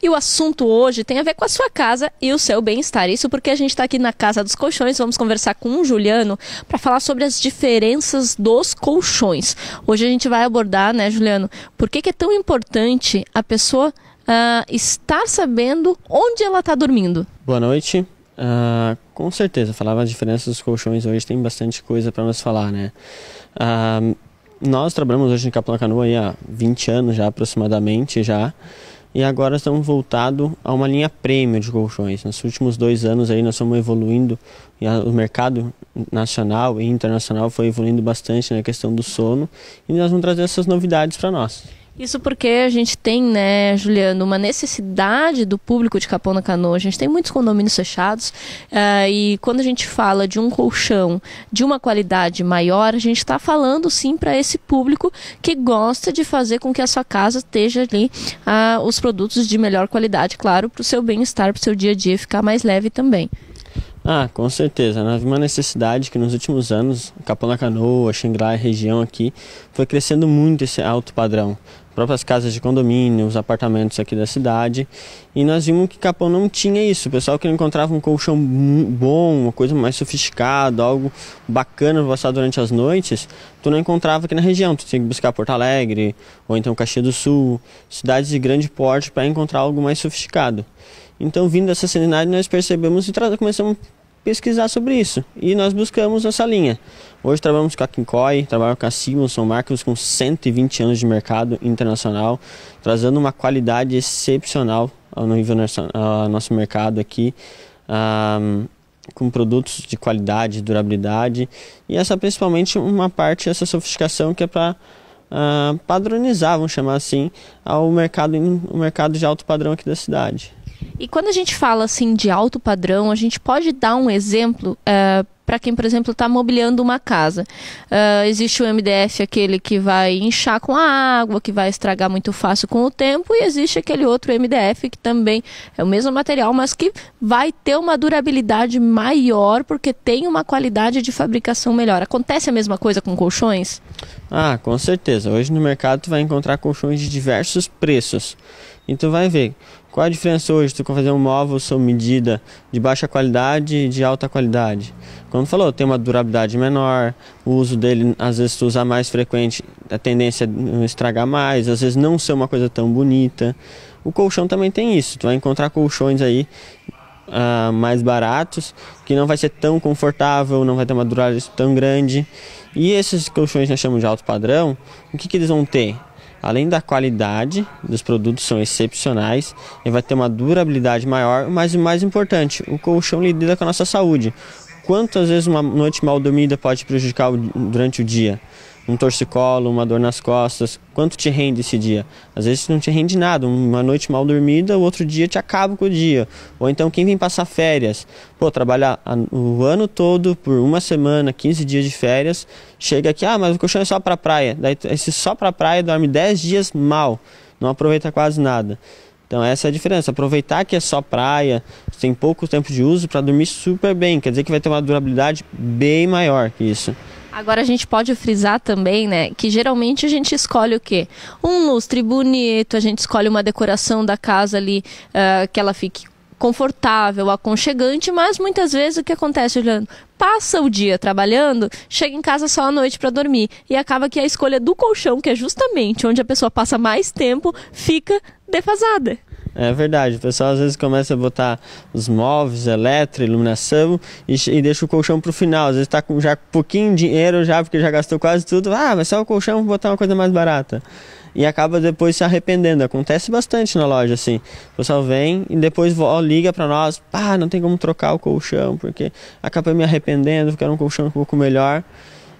E o assunto hoje tem a ver com a sua casa e o seu bem-estar. Isso porque a gente está aqui na Casa dos Colchões, vamos conversar com o Juliano para falar sobre as diferenças dos colchões. Hoje a gente vai abordar, né, Juliano, por que, que é tão importante a pessoa uh, estar sabendo onde ela está dormindo. Boa noite. Uh, com certeza, falava as diferenças dos colchões hoje, tem bastante coisa para nos falar, né? Uh, nós trabalhamos hoje em Capão Canoa há 20 anos já, aproximadamente, já e agora estamos voltados a uma linha premium de colchões. Nos últimos dois anos aí nós estamos evoluindo e a, o mercado nacional e internacional foi evoluindo bastante na questão do sono e nós vamos trazer essas novidades para nós. Isso porque a gente tem, né, Juliano, uma necessidade do público de Capão na Canoa. A gente tem muitos condomínios fechados uh, e quando a gente fala de um colchão de uma qualidade maior, a gente está falando sim para esse público que gosta de fazer com que a sua casa esteja ali uh, os produtos de melhor qualidade, claro, para o seu bem-estar, para o seu dia a dia ficar mais leve também. Ah, com certeza. Nós né? vimos uma necessidade que nos últimos anos, Capão da Canoa, Xingrá região aqui, foi crescendo muito esse alto padrão. próprias casas de condomínio, os apartamentos aqui da cidade. E nós vimos que Capão não tinha isso. O pessoal que não encontrava um colchão bom, uma coisa mais sofisticada, algo bacana para passar durante as noites, tu não encontrava aqui na região. Tu tinha que buscar Porto Alegre, ou então Caxias do Sul, cidades de grande porte para encontrar algo mais sofisticado. Então, vindo dessa sanidade, nós percebemos e começamos a pesquisar sobre isso. E nós buscamos essa linha. Hoje trabalhamos com a Kinkoi, trabalhamos com a Sigmund, são marcas com 120 anos de mercado internacional, trazendo uma qualidade excepcional ao nível ao nosso mercado aqui. Um, com produtos de qualidade, durabilidade e essa principalmente uma parte essa sofisticação que é para uh, padronizar, vamos chamar assim, ao mercado, o mercado de alto padrão aqui da cidade. E quando a gente fala assim de alto padrão, a gente pode dar um exemplo uh, eh, para quem, por exemplo, está mobiliando uma casa. Uh, existe o MDF, aquele que vai inchar com a água, que vai estragar muito fácil com o tempo, e existe aquele outro MDF que também é o mesmo material, mas que vai ter uma durabilidade maior porque tem uma qualidade de fabricação melhor. Acontece a mesma coisa com colchões? Ah, com certeza. Hoje no mercado tu vai encontrar colchões de diversos preços. E tu vai ver qual a diferença hoje tu fazer um móvel sob medida de baixa qualidade e de alta qualidade. Como falou, tem uma durabilidade menor, o uso dele, às vezes tu usar mais frequente, a tendência a é estragar mais, às vezes não ser uma coisa tão bonita. O colchão também tem isso, tu vai encontrar colchões aí Uh, mais baratos, que não vai ser tão confortável, não vai ter uma durabilidade tão grande. E esses colchões que nós chamamos de alto padrão, o que, que eles vão ter? Além da qualidade dos produtos são excepcionais, ele vai ter uma durabilidade maior, mas o mais importante, o colchão lida com a nossa saúde. Quantas vezes uma noite mal dormida pode prejudicar durante o dia? um torcicolo, uma dor nas costas. Quanto te rende esse dia? Às vezes não te rende nada. Uma noite mal dormida, o outro dia te acaba com o dia. Ou então quem vem passar férias, pô, trabalhar o ano todo por uma semana, 15 dias de férias, chega aqui, ah, mas o colchão é só para praia. Daí esse só para praia dorme 10 dias mal, não aproveita quase nada. Então essa é a diferença. Aproveitar que é só praia, tem pouco tempo de uso para dormir super bem. Quer dizer que vai ter uma durabilidade bem maior que isso. Agora a gente pode frisar também, né, que geralmente a gente escolhe o quê? Um lustre bonito, a gente escolhe uma decoração da casa ali uh, que ela fique confortável, aconchegante, mas muitas vezes o que acontece, Juliano? Passa o dia trabalhando, chega em casa só à noite para dormir e acaba que a escolha do colchão, que é justamente onde a pessoa passa mais tempo, fica defasada. É verdade, o pessoal às vezes começa a botar os móveis, eletro, iluminação e, e deixa o colchão pro final. Às vezes tá com já pouquinho dinheiro já, porque já gastou quase tudo. Ah, mas só o colchão, vou botar uma coisa mais barata. E acaba depois se arrependendo. Acontece bastante na loja, assim. O pessoal vem e depois ó, liga para nós. Pá, não tem como trocar o colchão, porque acaba me arrependendo, porque era um colchão um pouco melhor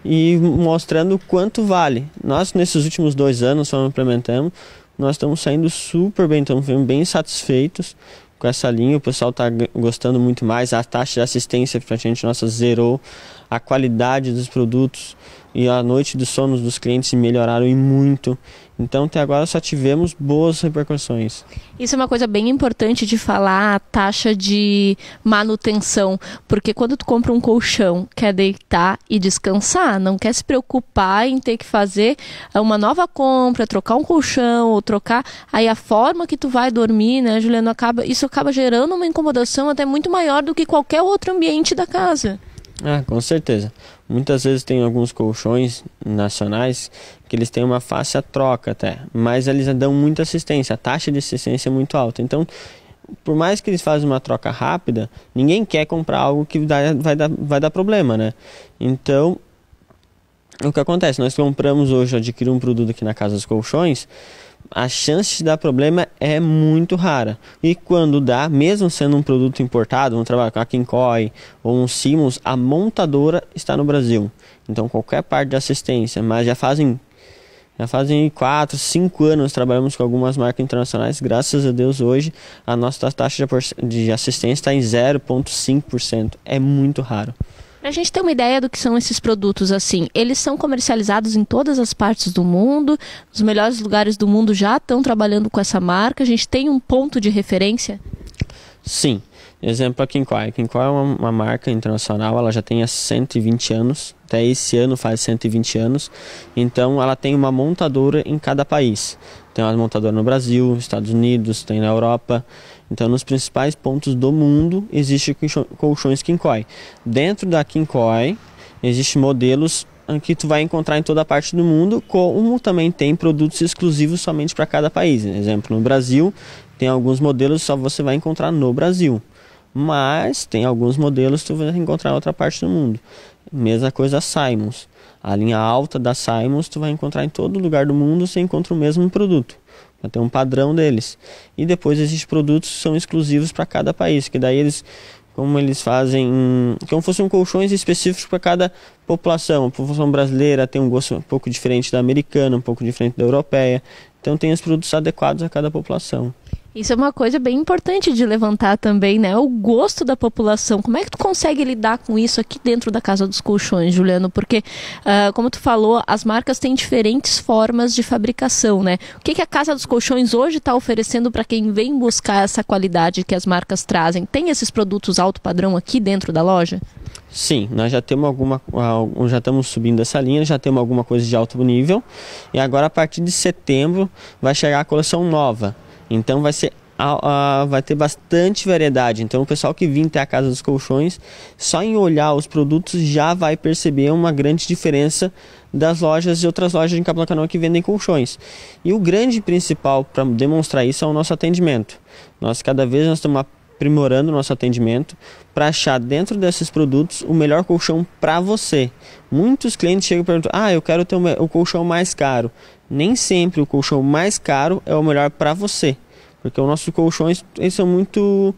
e mostrando quanto vale. Nós, nesses últimos dois anos, só implementamos nós estamos saindo super bem, estamos bem satisfeitos com essa linha, o pessoal está gostando muito mais, a taxa de assistência para a gente nossa zerou, a qualidade dos produtos e a noite de sono dos clientes melhoraram e muito. Então, até agora só tivemos boas repercussões. Isso é uma coisa bem importante de falar, a taxa de manutenção, porque quando tu compra um colchão, quer deitar e descansar, não quer se preocupar em ter que fazer eh, uma nova compra, trocar um colchão ou trocar, aí a forma que tu vai dormir, né, Juliano, acaba, isso acaba gerando uma incomodação até muito maior do que qualquer outro ambiente da casa. Ah, com certeza. Muitas vezes tem alguns colchões nacionais que eles têm uma fácil troca até, mas eles dão muita assistência, a taxa de assistência é muito alta. Então, por mais que eles façam uma troca rápida, ninguém quer comprar algo que dá, vai, dar, vai dar problema, né? Então, o que acontece? Nós compramos hoje, adquirimos um produto aqui na Casa dos Colchões, a chance de dar problema é muito rara. E quando dá, mesmo sendo um produto importado, vamos trabalhar com a Kinkoi ou um Simmons, a montadora está no Brasil. Então qualquer parte de assistência, mas já fazem já fazem 4, 5 anos trabalhamos com algumas marcas internacionais. Graças a Deus hoje a nossa taxa de assistência está em 0,5%. É muito raro. Para a gente ter uma ideia do que são esses produtos, assim, eles são comercializados em todas as partes do mundo, os melhores lugares do mundo já estão trabalhando com essa marca, a gente tem um ponto de referência? Sim. Exemplo a Kinkwai. Kinkwai é uma, uma, marca internacional, ela já tem há 120 anos, até esse ano faz 120 anos. Então ela tem uma montadora em cada país. Tem uma montadora no Brasil, Estados Unidos, tem na Europa. Então, nos principais pontos do mundo existe colchões Kinkoi. Dentro da Kinkoi existem modelos ah, que tu vai encontrar em toda a parte do mundo, como também tem produtos exclusivos somente para cada país. Exemplo, no Brasil tem alguns modelos só você vai encontrar no Brasil, mas tem alguns modelos que tu vai encontrar em outra parte do mundo. Mesma coisa a Simons. A linha alta da Simons tu vai encontrar em todo lugar do mundo, você encontra o mesmo produto. Vai ter um padrão deles. E depois esses produtos são exclusivos para cada país, que daí eles como eles fazem, como fossem colchões específicos para cada população. A população brasileira tem um gosto um pouco diferente da americana, um pouco diferente da europeia. Então tem os produtos adequados a cada população. Isso é uma coisa bem importante de levantar também, né? O gosto da população. Como é que tu consegue lidar com isso aqui dentro da Casa dos Colchões, Juliano? Porque, uh, como tu falou, as marcas têm diferentes formas de fabricação, né? O que, que a Casa dos Colchões hoje está oferecendo para quem vem buscar essa qualidade que as marcas trazem? Tem esses produtos alto padrão aqui dentro da loja? Sim, nós já temos alguma, ah, já estamos subindo essa linha, já temos alguma coisa de alto nível e agora a partir de setembro vai chegar a coleção nova, então vai ser vai ter bastante variedade. Então, o pessoal que vim até a Casa dos Colchões, só em olhar os produtos já vai perceber uma grande diferença das lojas e outras lojas em Capilacanoa que vendem colchões. E o grande principal para demonstrar isso é o nosso atendimento. Nós cada vez nós temos uma aprimorando o nosso atendimento para achar dentro desses produtos o melhor colchão para você. Muitos clientes chegam e perguntam: Ah, eu quero ter o colchão mais caro. Nem sempre o colchão mais caro é o melhor para você, porque os nossos colchões eles são muito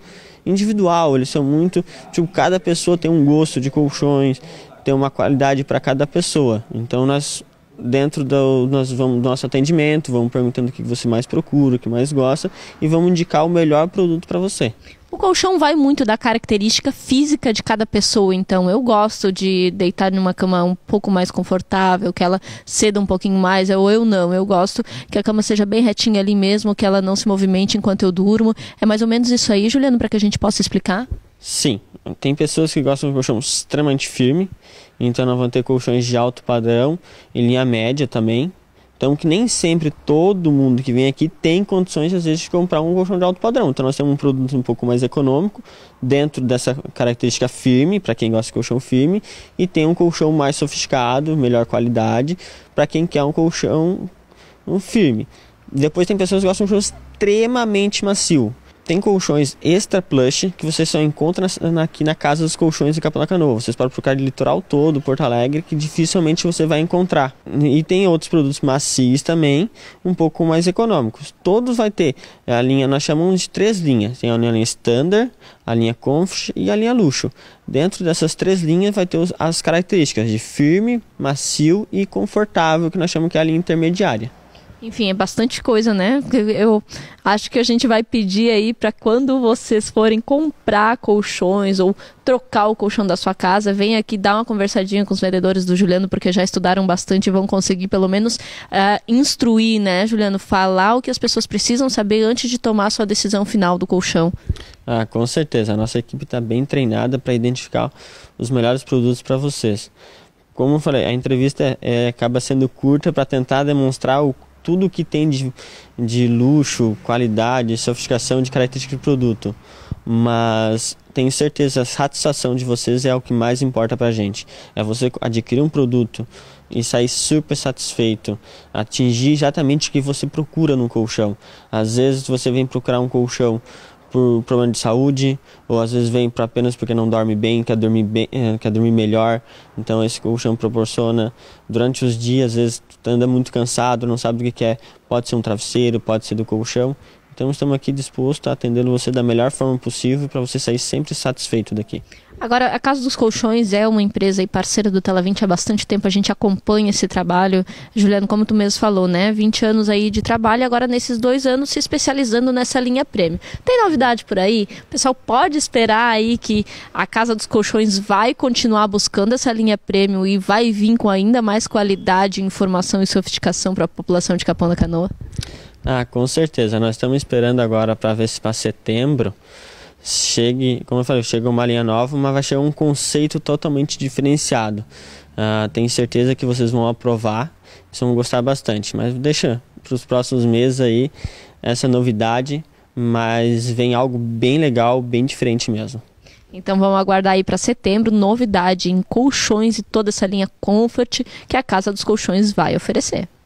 individual, eles são muito. Tipo, cada pessoa tem um gosto de colchões, tem uma qualidade para cada pessoa. Então, nós dentro do nós vamos, nosso atendimento, vamos perguntando o que você mais procura, o que mais gosta e vamos indicar o melhor produto para você. O colchão vai muito da característica física de cada pessoa, então eu gosto de deitar numa cama um pouco mais confortável, que ela ceda um pouquinho mais, ou eu não. Eu gosto que a cama seja bem retinha ali mesmo, que ela não se movimente enquanto eu durmo. É mais ou menos isso aí, Juliano, para que a gente possa explicar? Sim, tem pessoas que gostam de colchão extremamente firme, então não vão ter colchões de alto padrão, em linha média também, então, que nem sempre todo mundo que vem aqui tem condições, às vezes, de comprar um colchão de alto padrão. Então, nós temos um produto um pouco mais econômico, dentro dessa característica firme, para quem gosta de colchão firme, e tem um colchão mais sofisticado, melhor qualidade, para quem quer um colchão um firme. Depois, tem pessoas que gostam de um colchão extremamente macio tem colchões extra plush que você só encontra na, aqui na Casa dos Colchões de Capão-Canoa. Vocês podem procurar de litoral todo, Porto Alegre, que dificilmente você vai encontrar. E tem outros produtos macios também, um pouco mais econômicos. Todos vai ter a linha, nós chamamos de três linhas. Tem a linha Standard, a linha Comfort e a linha Luxo. Dentro dessas três linhas vai ter as características de firme, macio e confortável, que nós chamamos que é a linha intermediária. Enfim, é bastante coisa, né? Eu acho que a gente vai pedir aí para quando vocês forem comprar colchões ou trocar o colchão da sua casa, vem aqui dar uma conversadinha com os vendedores do Juliano, porque já estudaram bastante e vão conseguir pelo menos uh, instruir, né, Juliano? Falar o que as pessoas precisam saber antes de tomar a sua decisão final do colchão. Ah, com certeza. A nossa equipe está bem treinada para identificar os melhores produtos para vocês. Como eu falei, a entrevista é, é acaba sendo curta para tentar demonstrar o tudo que tem de, de luxo, qualidade, sofisticação de característica de produto. Mas tenho certeza, a satisfação de vocês é o que mais importa pra gente. É você adquirir um produto e sair super satisfeito, atingir exatamente o que você procura no colchão. Às vezes você vem procurar um colchão por problema de saúde, ou às vezes vem para apenas porque não dorme bem, quer dormir bem, eh, quer dormir melhor. Então esse colchão proporciona durante os dias, às vezes anda muito cansado, não sabe o que quer, é. pode ser um travesseiro, pode ser do colchão. Então estamos aqui dispostos a atendê-lo você da melhor forma possível para você sair sempre satisfeito daqui. Agora, a Casa dos Colchões é uma empresa e parceira do Telavente há bastante tempo, a gente acompanha esse trabalho. Juliano, como tu mesmo falou, né? 20 anos aí de trabalho, agora nesses dois anos se especializando nessa linha prêmio. Tem novidade por aí? O pessoal pode esperar aí que a Casa dos Colchões vai continuar buscando essa linha prêmio e vai vir com ainda mais qualidade, informação e sofisticação para a população de Capão da Canoa? Ah, com certeza. Nós estamos esperando agora para ver se para setembro chegue, como eu falei, chega uma linha nova, mas vai chegar um conceito totalmente diferenciado. Uh, tenho certeza que vocês vão aprovar, vocês vão gostar bastante. Mas deixa para os próximos meses aí essa novidade, mas vem algo bem legal, bem diferente mesmo. Então vamos aguardar aí para setembro novidade em colchões e toda essa linha Comfort que a Casa dos Colchões vai oferecer.